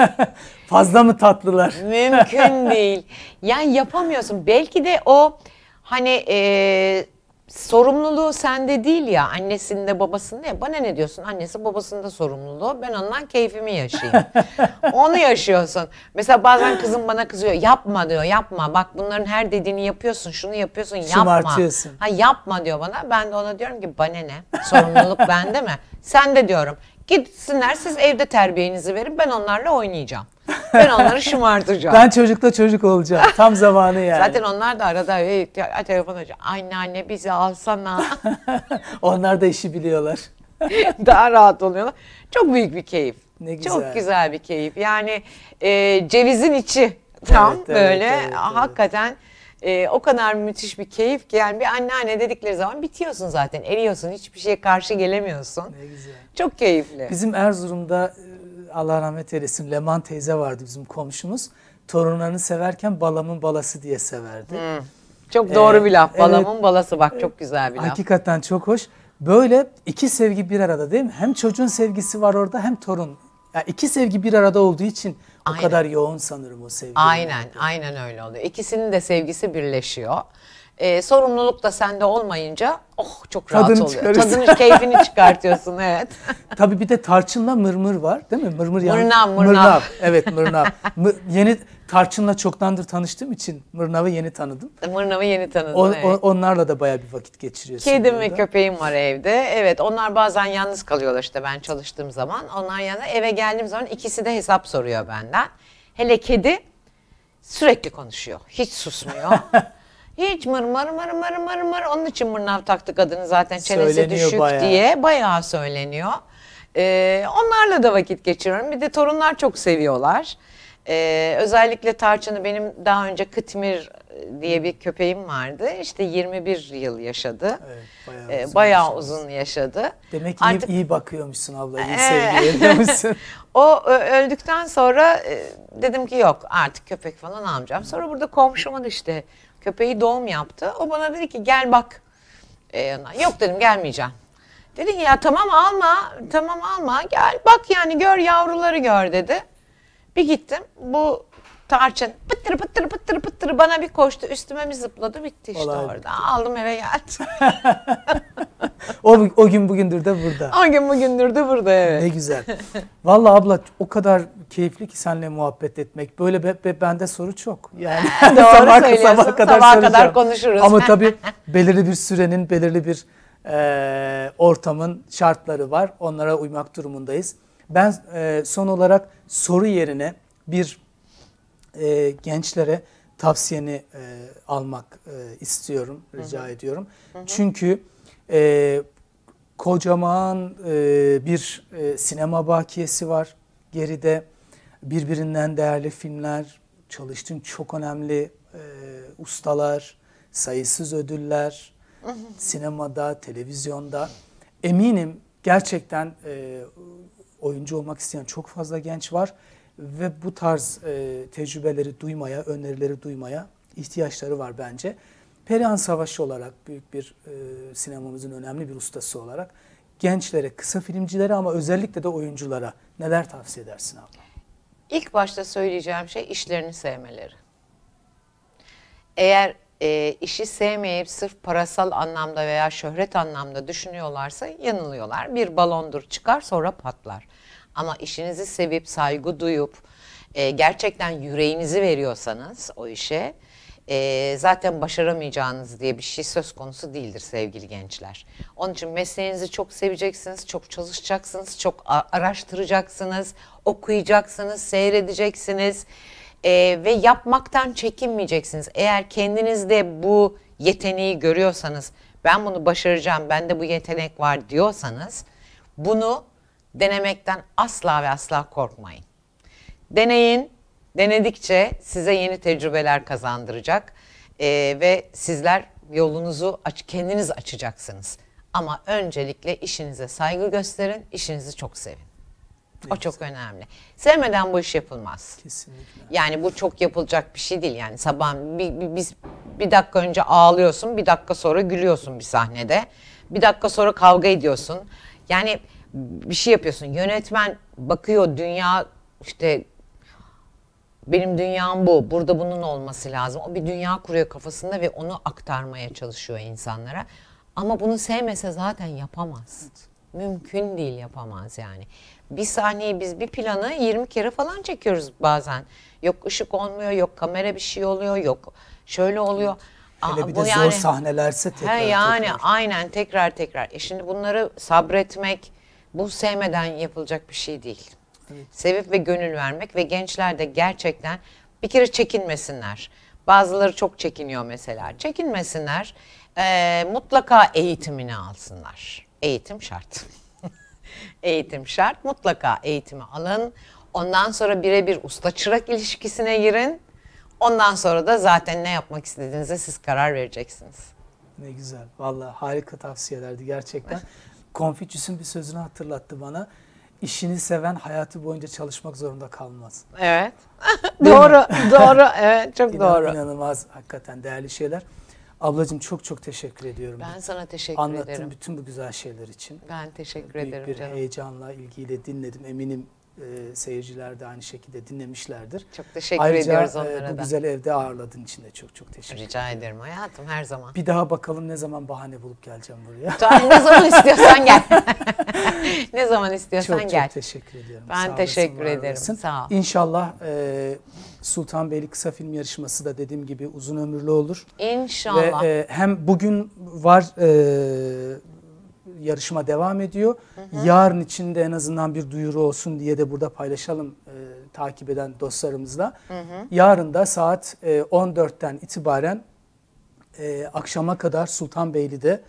<laughs> Fazla mı tatlılar? <laughs> Mümkün değil. Yani yapamıyorsun. Belki de o hani e, sorumluluğu sende değil ya annesinde babasında ya bana ne diyorsun annesi babasında sorumluluğu ben ondan keyfimi yaşayayım <laughs> onu yaşıyorsun mesela bazen kızım bana kızıyor yapma diyor yapma bak bunların her dediğini yapıyorsun şunu yapıyorsun yapma ha yapma diyor bana ben de ona diyorum ki bana ne sorumluluk bende mi sen de diyorum gitsinler siz evde terbiyenizi verin ben onlarla oynayacağım ben onları şımartacağım. Ben çocukla çocuk olacağım. Tam zamanı yani. Zaten onlar da arada hey, telefon açıyor. Anneanne bizi alsana. <laughs> onlar da işi biliyorlar. <laughs> Daha rahat oluyorlar. Çok büyük bir keyif. Ne güzel. Çok güzel bir keyif. Yani e, cevizin içi tam evet, böyle evet, evet, hakikaten e, o kadar müthiş bir keyif ki yani bir anneanne dedikleri zaman bitiyorsun zaten eriyorsun hiçbir şeye karşı gelemiyorsun. Ne güzel. Çok keyifli. Bizim Erzurum'da Allah rahmet eylesin Leman teyze vardı bizim komşumuz. Torunlarını severken balamın balası diye severdi. Hmm. Çok doğru ee, bir laf. Balamın evet, balası bak çok ee, güzel bir laf. Hakikaten çok hoş. Böyle iki sevgi bir arada değil mi? Hem çocuğun sevgisi var orada hem torun. Yani iki sevgi bir arada olduğu için aynen. o kadar yoğun sanırım o sevgi. Aynen, aynen öyle oluyor. İkisinin de sevgisi birleşiyor e, sorumluluk da sende olmayınca oh çok rahat Tadını oluyor. Tadını keyfini çıkartıyorsun <laughs> evet. Tabii bir de tarçınla mırmır var değil mi? Mırmır yani. Mırnav mırnav. mırnav. Evet mırnav. <laughs> Mır, yeni tarçınla çoktandır tanıştığım için mırnavı yeni tanıdım. Mırnavı yeni tanıdım. O, evet. o, onlarla da baya bir vakit geçiriyorsun. Kedim ve köpeğim var evde. Evet onlar bazen yalnız kalıyorlar işte ben çalıştığım zaman. Onlar yanında eve geldiğim zaman ikisi de hesap soruyor benden. Hele kedi sürekli konuşuyor. Hiç susmuyor. <laughs> Hiç mır mır mır mır mır mır. Onun için mırnav taktı kadını zaten çenesi söyleniyor düşük bayağı. diye. Bayağı söyleniyor. Ee, onlarla da vakit geçiriyorum. Bir de torunlar çok seviyorlar. Ee, özellikle tarçını benim daha önce Kıtmir e, diye bir köpeğim vardı. İşte 21 yıl yaşadı. Evet, bayağı, ee, uzun, bayağı yaşadı. uzun yaşadı. Demek ki Artık, iyi, bakıyormuşsun abla, iyi ee, sevgileniyormuşsun. <laughs> o öldükten sonra e, dedim ki yok artık köpek falan almayacağım. Sonra burada komşumun işte Köpeği doğum yaptı. O bana dedi ki gel bak. Ee, yok dedim gelmeyeceğim. Dedi ki ya tamam alma, tamam alma. Gel bak yani gör yavruları gör dedi. Bir gittim. Bu tarçın pıttır pıttır pıttır pıttır bana bir koştu üstüme bir zıpladı bitti işte Olay orada. Aldım eve geldim. <laughs> o, o gün bugündür de burada. O gün bugündür de burada evet. Ne güzel. Vallahi abla o kadar keyifli ki seninle muhabbet etmek. Böyle be, be, bende soru çok. Yani <laughs> sabah, Sabah kadar, sabah kadar konuşuruz. Ama <laughs> tabii belirli bir sürenin, belirli bir e, ortamın şartları var. Onlara uymak durumundayız. Ben e, son olarak soru yerine bir e, gençlere tavsiyeni e, almak e, istiyorum, rica hı hı. ediyorum. Hı hı. Çünkü e, kocaman e, bir e, sinema bakiyesi var geride. Birbirinden değerli filmler, çalıştığın çok önemli e, ustalar, sayısız ödüller, hı <laughs> hı. sinemada, televizyonda. Eminim gerçekten e, oyuncu olmak isteyen çok fazla genç var ve bu tarz e, tecrübeleri duymaya, önerileri duymaya ihtiyaçları var bence. Perihan Savaşı olarak büyük bir e, sinemamızın önemli bir ustası olarak gençlere, kısa filmcilere ama özellikle de oyunculara neler tavsiye edersin abla? İlk başta söyleyeceğim şey işlerini sevmeleri. Eğer e, işi sevmeyip sırf parasal anlamda veya şöhret anlamda düşünüyorlarsa yanılıyorlar. Bir balondur çıkar sonra patlar. Ama işinizi sevip, saygı duyup, e, gerçekten yüreğinizi veriyorsanız o işe e, zaten başaramayacağınız diye bir şey söz konusu değildir sevgili gençler. Onun için mesleğinizi çok seveceksiniz, çok çalışacaksınız, çok araştıracaksınız, okuyacaksınız, seyredeceksiniz e, ve yapmaktan çekinmeyeceksiniz. Eğer kendinizde bu yeteneği görüyorsanız, ben bunu başaracağım, bende bu yetenek var diyorsanız bunu denemekten asla ve asla korkmayın. Deneyin, denedikçe size yeni tecrübeler kazandıracak e, ve sizler yolunuzu aç, kendiniz açacaksınız. Ama öncelikle işinize saygı gösterin, işinizi çok sevin. O çok önemli. Sevmeden bu iş yapılmaz. Kesinlikle. Yani bu çok yapılacak bir şey değil. Yani sabah bir, bir, biz bir dakika önce ağlıyorsun, bir dakika sonra gülüyorsun bir sahnede. Bir dakika sonra kavga ediyorsun. Yani bir şey yapıyorsun. Yönetmen bakıyor dünya işte benim dünyam bu. Burada bunun olması lazım. O bir dünya kuruyor kafasında ve onu aktarmaya çalışıyor insanlara. Ama bunu sevmese zaten yapamaz. Mümkün değil yapamaz yani. Bir sahneyi biz bir planı 20 kere falan çekiyoruz bazen. Yok ışık olmuyor, yok kamera bir şey oluyor, yok şöyle oluyor. Hele Aa, bir de zor yani, sahnelerse tekrar he yani tekrar. aynen tekrar tekrar. E şimdi bunları sabretmek, bu sevmeden yapılacak bir şey değil. Evet. Sevip ve gönül vermek ve gençler de gerçekten bir kere çekinmesinler. Bazıları çok çekiniyor mesela. Çekinmesinler. E, mutlaka eğitimini alsınlar. Eğitim şart. <laughs> eğitim şart. Mutlaka eğitimi alın. Ondan sonra birebir usta çırak ilişkisine girin. Ondan sonra da zaten ne yapmak istediğinize siz karar vereceksiniz. Ne güzel. Valla harika tavsiyelerdi gerçekten. Konfüçyüs'ün bir sözünü hatırlattı bana. İşini seven hayatı boyunca çalışmak zorunda kalmaz. Evet. doğru, doğru. Evet, çok İnan, doğru. İnanılmaz hakikaten değerli şeyler. Ablacığım çok çok teşekkür ediyorum. Ben sana teşekkür Anlattığım ederim. Anlattığın bütün bu güzel şeyler için. Ben teşekkür Büyük ederim bir canım. heyecanla, ilgiyle dinledim. Eminim e, seyirciler de aynı şekilde dinlemişlerdir. Çok teşekkür Ayrıca, ediyoruz e, onlara e, bu da. güzel evde ağırladığın için de çok çok teşekkür Rica ederim. ederim hayatım her zaman. Bir daha bakalım ne zaman bahane bulup geleceğim buraya. ne zaman <laughs> istiyorsan gel. <laughs> ne zaman istiyorsan çok, gel. Çok teşekkür ediyorum. Ben sağ teşekkür olasın, ederim. Olasın. Sağ ol. İnşallah e, Beyli kısa film yarışması da dediğim gibi uzun ömürlü olur. İnşallah. Ve e, hem bugün var e, yarışma devam ediyor. Hı hı. Yarın içinde en azından bir duyuru olsun diye de burada paylaşalım e, takip eden dostlarımızla. Hı hı. Yarın da saat e, 14'ten itibaren e, akşama kadar Sultanbeyli'de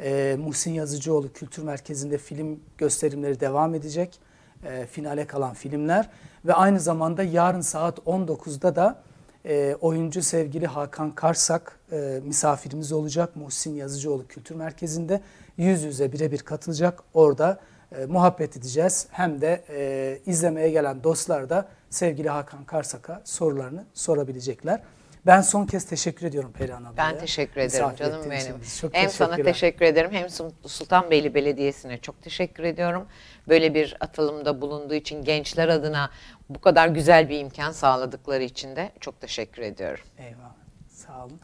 e, Muhsin Yazıcıoğlu Kültür Merkezi'nde film gösterimleri devam edecek. E, finale kalan filmler ve aynı zamanda yarın saat 19'da da e, oyuncu sevgili Hakan Karsak e, misafirimiz olacak Muhsin Yazıcıoğlu Kültür Merkezi'nde yüz yüze birebir katılacak. Orada e, muhabbet edeceğiz. Hem de e, izlemeye gelen dostlar da sevgili Hakan Karsak'a sorularını sorabilecekler. Ben son kez teşekkür ediyorum Perihan Hanım'a. Ben teşekkür ederim canım benim. Çok hem sana teşekkür ederim hem Sultanbeyli Belediyesi'ne çok teşekkür ediyorum. Böyle bir atılımda bulunduğu için gençler adına bu kadar güzel bir imkan sağladıkları için de çok teşekkür ediyorum. Eyvallah. Sağ olun.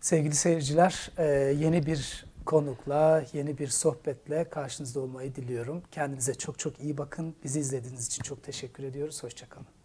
Sevgili seyirciler e, yeni bir konukla, yeni bir sohbetle karşınızda olmayı diliyorum. Kendinize çok çok iyi bakın. Bizi izlediğiniz için çok teşekkür ediyoruz. Hoşçakalın.